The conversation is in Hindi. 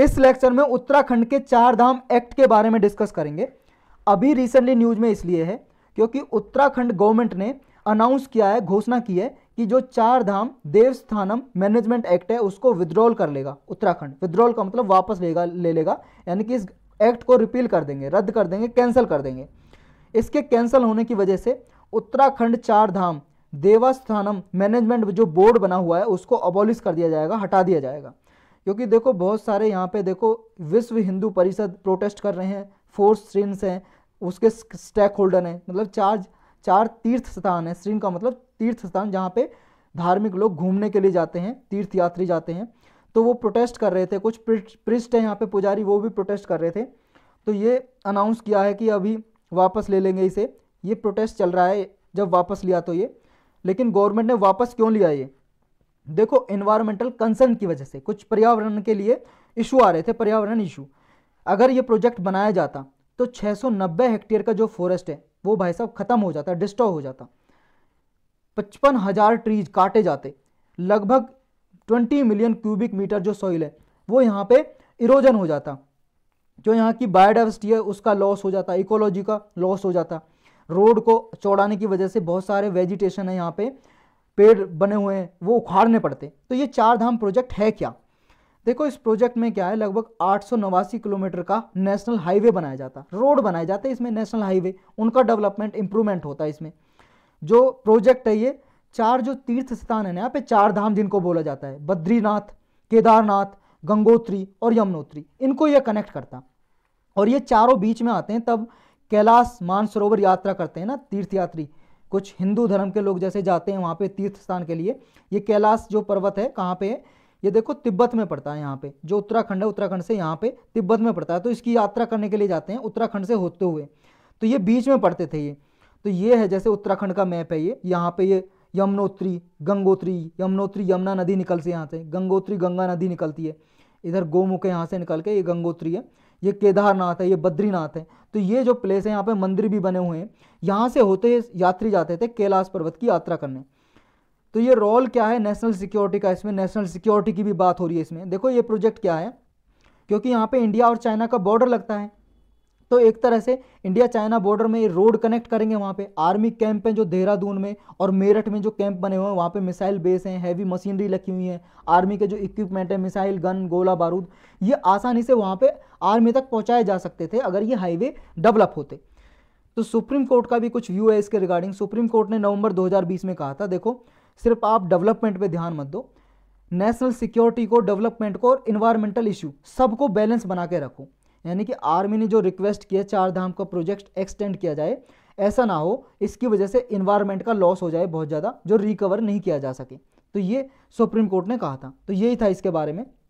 इस लेक्चर में उत्तराखंड के चार धाम एक्ट के बारे में डिस्कस करेंगे अभी रिसेंटली न्यूज में इसलिए है क्योंकि उत्तराखंड गवर्नमेंट ने अनाउंस किया है घोषणा की है कि जो चार धाम देवस्थानम मैनेजमेंट एक्ट है उसको विद्रॉल कर लेगा उत्तराखंड विद्रॉल का मतलब वापस लेगा ले लेगा यानी कि इस एक्ट को रिपील कर देंगे रद्द कर देंगे कैंसिल कर देंगे इसके कैंसिल होने की वजह से उत्तराखंड चार धाम देवस्थानम मैनेजमेंट जो बोर्ड बना हुआ है उसको अबॉलिश कर दिया जाएगा हटा दिया जाएगा क्योंकि देखो बहुत सारे यहाँ पे देखो विश्व हिंदू परिषद प्रोटेस्ट कर रहे हैं फोर श्रीन्स हैं उसके स्टैक होल्डर हैं मतलब चार चार तीर्थ स्थान हैं श्रीन का मतलब तीर्थ स्थान जहाँ पे धार्मिक लोग घूमने के लिए जाते हैं तीर्थ यात्री जाते हैं तो वो प्रोटेस्ट कर रहे थे कुछ पृष्ठ हैं यहाँ पे पुजारी वो भी प्रोटेस्ट कर रहे थे तो ये अनाउंस किया है कि अभी वापस ले लेंगे इसे ये प्रोटेस्ट चल रहा है जब वापस लिया तो ये लेकिन गवर्नमेंट ने वापस क्यों लिया ये देखो इन्वायरमेंटल कंसर्न की वजह से कुछ पर्यावरण के लिए इशू आ रहे थे पर्यावरण इशू अगर ये प्रोजेक्ट बनाया जाता तो 690 हेक्टेयर का जो फॉरेस्ट है वो भाई साहब ख़त्म हो जाता डिस्टर्ब हो जाता पचपन हज़ार ट्रीज काटे जाते लगभग 20 मिलियन क्यूबिक मीटर जो सॉइल है वो यहाँ पे इरोजन हो जाता जो यहाँ की बायोडाइवर्सिटी है उसका लॉस हो जाता इकोलॉजी का लॉस हो जाता रोड को चौड़ाने की वजह से बहुत सारे वेजिटेशन है यहाँ पे पेड़ बने हुए हैं वो उखाड़ने पड़ते तो ये चार धाम प्रोजेक्ट है क्या देखो इस प्रोजेक्ट में क्या है लगभग आठ किलोमीटर का नेशनल हाईवे बनाया जाता रोड बनाए जाते इसमें नेशनल हाईवे उनका डेवलपमेंट इंप्रूवमेंट होता है इसमें जो प्रोजेक्ट है ये चार जो तीर्थ स्थान है ना यहाँ पे चार धाम जिनको बोला जाता है बद्रीनाथ केदारनाथ गंगोत्री और यमुनोत्री इनको ये कनेक्ट करता और ये चारों बीच में आते हैं तब कैलाश मानसरोवर यात्रा करते हैं ना तीर्थयात्री कुछ हिंदू धर्म के लोग जैसे जाते हैं वहाँ पे तीर्थ स्थान के लिए ये कैलाश जो पर्वत है कहाँ पे है ये देखो तिब्बत में पड़ता है यहाँ पे जो उत्तराखंड है उत्तराखंड से यहाँ पे तिब्बत में पड़ता है तो इसकी यात्रा करने के लिए जाते हैं उत्तराखंड से होते हुए तो ये बीच में पड़ते थे ये तो ये है जैसे उत्तराखंड का मैप है ये यहाँ पे ये यमुनोत्री गंगोत्री यमुनोत्री यमुना नदी निकल से यहाँ से गंगोत्री गंगा नदी निकलती है इधर गोमुख यहाँ से निकल के ये गंगोत्री है ये केदारनाथ है ये बद्रीनाथ है तो ये जो प्लेस है यहाँ पे मंदिर भी बने हुए हैं यहाँ से होते यात्री जाते थे कैलाश पर्वत की यात्रा करने तो ये रोल क्या है नेशनल सिक्योरिटी का इसमें नेशनल सिक्योरिटी की भी बात हो रही है इसमें देखो ये प्रोजेक्ट क्या है क्योंकि यहाँ पे इंडिया और चाइना का बॉर्डर लगता है तो एक तरह से इंडिया चाइना बॉर्डर में रोड कनेक्ट करेंगे वहाँ पे आर्मी कैंप है जो देहरादून में और मेरठ में जो कैंप बने हुए हैं वहाँ पे मिसाइल बेस हैं हैवी मशीनरी लगी हुई है आर्मी के जो इक्विपमेंट है मिसाइल गन गोला बारूद ये आसानी से वहाँ पर आर्मी तक पहुँचाए जा सकते थे अगर ये हाईवे डेवलप होते तो सुप्रीम कोर्ट का भी कुछ व्यू है इसके रिगार्डिंग सुप्रीम कोर्ट ने नवंबर दो में कहा था देखो सिर्फ आप डेवलपमेंट पर ध्यान मत दो नेशनल सिक्योरिटी को डेवलपमेंट को और इन्वायरमेंटल इश्यू सबको बैलेंस बना के रखो यानी कि आर्मी ने जो रिक्वेस्ट किया चार धाम का प्रोजेक्ट एक्सटेंड किया जाए ऐसा ना हो इसकी वजह से इन्वायरमेंट का लॉस हो जाए बहुत ज़्यादा जो रिकवर नहीं किया जा सके तो ये सुप्रीम कोर्ट ने कहा था तो यही था इसके बारे में